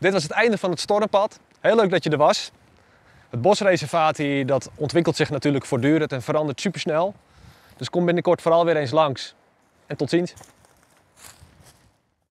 Dit was het einde van het stormpad. Heel leuk dat je er was. Het bosreservaat dat ontwikkelt zich natuurlijk voortdurend en verandert supersnel. Dus kom binnenkort vooral weer eens langs. En tot ziens.